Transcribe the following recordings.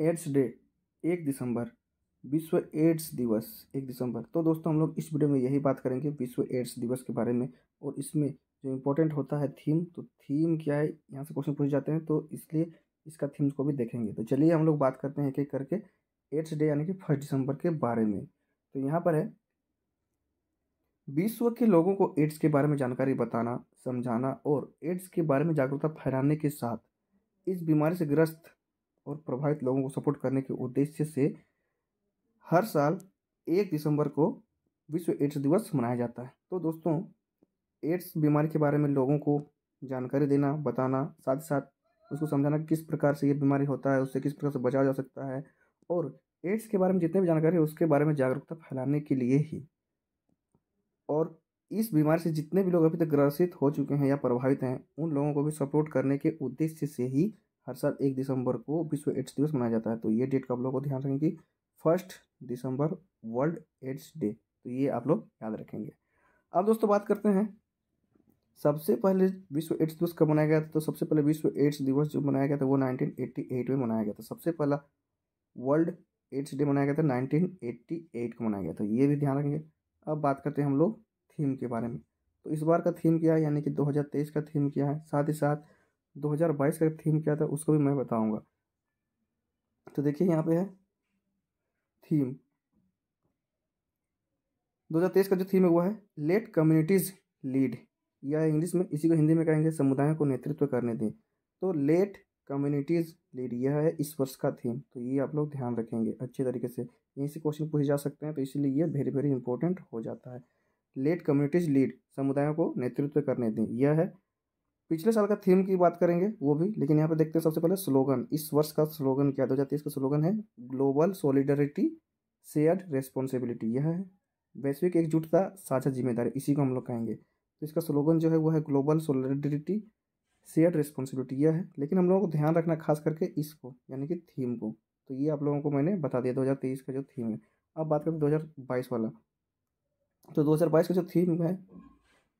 ads day एक दिसंबर विश्व ads दिवस एक दिसंबर तो दोस्तों हम लोग इस वीडियो में यही बात करेंगे विश्व एड्स दिवस के बारे में और इसमें जो इम्पोर्टेंट होता है थीम तो थीम क्या है यहाँ से क्वेश्चन पूछे जाते हैं तो इसलिए इसका थीम्स को भी देखेंगे तो चलिए हम लोग बात करते हैं एक एक करके एड्स डे यानी कि फर्स्ट दिसंबर के बारे में तो यहाँ पर है विश्व के लोगों को एड्स के बारे में जानकारी बताना समझाना और एड्स के बारे में जागरूकता फैलाने के साथ इस बीमारी से ग्रस्त और प्रभावित लोगों को सपोर्ट करने के उद्देश्य से हर साल एक दिसंबर को विश्व एड्स दिवस मनाया जाता है तो दोस्तों एड्स बीमारी के बारे में लोगों को जानकारी देना बताना साथ ही साथ उसको समझाना किस प्रकार से ये बीमारी होता है उससे किस प्रकार से बचा जा सकता है और एड्स के बारे में जितने भी जानकारी है उसके बारे में जागरूकता फैलाने के लिए ही और इस बीमारी से जितने भी लोग अभी तक ग्रसित हो चुके हैं या प्रभावित हैं उन लोगों को भी सपोर्ट करने के उद्देश्य से ही हर साल एक दिसंबर को विश्व एड्स दिवस मनाया जाता है तो ये डेट का आप लोग को ध्यान रखेंगे first December world AIDS day तो ये आप लोग याद रखेंगे अब दोस्तों बात करते हैं सबसे पहले विश्व एड्स दिवस कब मनाया गया था तो सबसे पहले विश्व एड्स दिवस जो मनाया गया था वो 1988 में मनाया गया था सबसे पहला वर्ल्ड एड्स डे मनाया गया था 1988 को मनाया गया था ये भी ध्यान रखेंगे अब बात करते हैं हम लोग थीम के बारे में तो इस बार का थीम क्या है यानी कि 2023 का थीम क्या है साथ ही साथ 2022 का थीम क्या था उसको भी मैं बताऊंगा तो देखिए यहाँ पे है थीम 2023 का जो थीम है वो है लेट कम्युनिटीज़ लीड या इंग्लिश में इसी को हिंदी में कहेंगे समुदायों को नेतृत्व करने दें तो लेट कम्युनिटीज़ लीड यह है इस वर्ष का थीम तो ये आप लोग ध्यान रखेंगे अच्छे तरीके से यहीं से क्वेश्चन पूछे जा सकते हैं तो इसीलिए ये वेरी वेरी इंपॉर्टेंट हो जाता है लेट कम्युनिटीज़ लीड समुदायों को नेतृत्व करने दें यह है पिछले साल का थीम की बात करेंगे वो भी लेकिन यहाँ पे देखते हैं सबसे पहले स्लोगन इस वर्ष का स्लोगन क्या दो हजार तेईस का स्लोगन है ग्लोबल सॉलिडरिटी शेयर्ड रेस्पॉन्सिबिलिटी यह है वैश्विक एकजुटता साझा जिम्मेदारी इसी को हम लोग कहेंगे तो इसका स्लोगन जो है वो है ग्लोबल सॉलिडरिटी शेयर रेस्पॉन्सिबिलिटी यह है लेकिन हम लोगों को ध्यान रखना खास करके इसको यानी कि थीम को तो ये आप लोगों को मैंने बता दिया दो का जो थीम है अब बात करते दो वाला तो दो का जो थीम है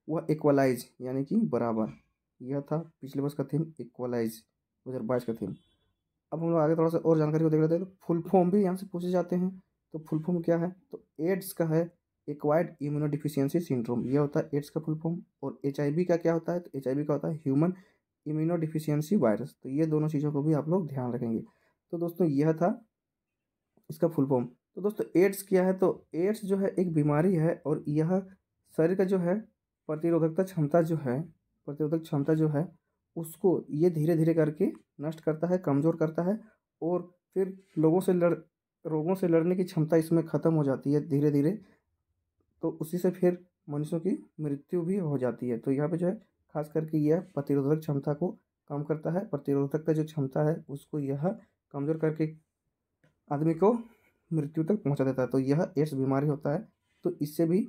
वह इक्वलाइज यानी कि बराबर यह था पिछले वर्ष का थीम इक्वलाइज दो हज़ार बाईस का थीम अब हम लोग आगे थोड़ा सा और जानकारी को देख लेते हैं तो फुल फॉर्म भी यहाँ से पूछे जाते हैं तो फुल फॉर्म क्या है तो एड्स का है एक्वायर्ड इम्यूनो डिफिशियंसी सिंड्रोम यह होता है एड्स का फुल फॉर्म और एच का क्या होता है तो एच का होता है ह्यूमन इम्यूनो डिफिशियंसी वायरस तो ये दोनों चीज़ों को भी आप लोग ध्यान रखेंगे तो दोस्तों यह था इसका फुल फॉर्म तो दोस्तों एड्स क्या है तो एड्स जो है एक बीमारी है और यह शरीर का जो है प्रतिरोधकता क्षमता जो है प्रतिरोधक क्षमता जो है उसको ये धीरे धीरे करके नष्ट करता है कमज़ोर करता है और फिर लोगों से लड़ रोगों से लड़ने की क्षमता इसमें ख़त्म हो जाती है धीरे धीरे तो उसी से फिर मनुष्यों की मृत्यु भी हो जाती है तो यहाँ पे जो है खास करके यह प्रतिरोधक क्षमता को कम करता है प्रतिरोधक का जो क्षमता है उसको यह कमज़ोर करके आदमी को मृत्यु तक पहुँचा देता है तो यह एड्स बीमारी होता है तो इससे भी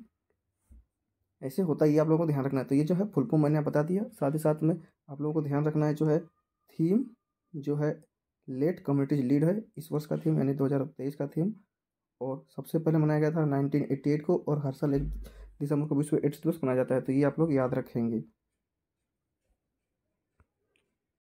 ऐसे होता ही आप लोगों को ध्यान रखना है तो ये जो है फुल फॉर्म मैंने बता दिया साथ ही साथ में आप लोगों को ध्यान रखना है जो है थीम जो है लेट कम्युनिटीज लीड है इस वर्ष का थीम यानी दो हज़ार तेईस का थीम और सबसे पहले मनाया गया था नाइनटीन एट को और हर साल एक दिसंबर को विश्व एड्स दिवस मनाया जाता है तो ये आप लोग याद रखेंगे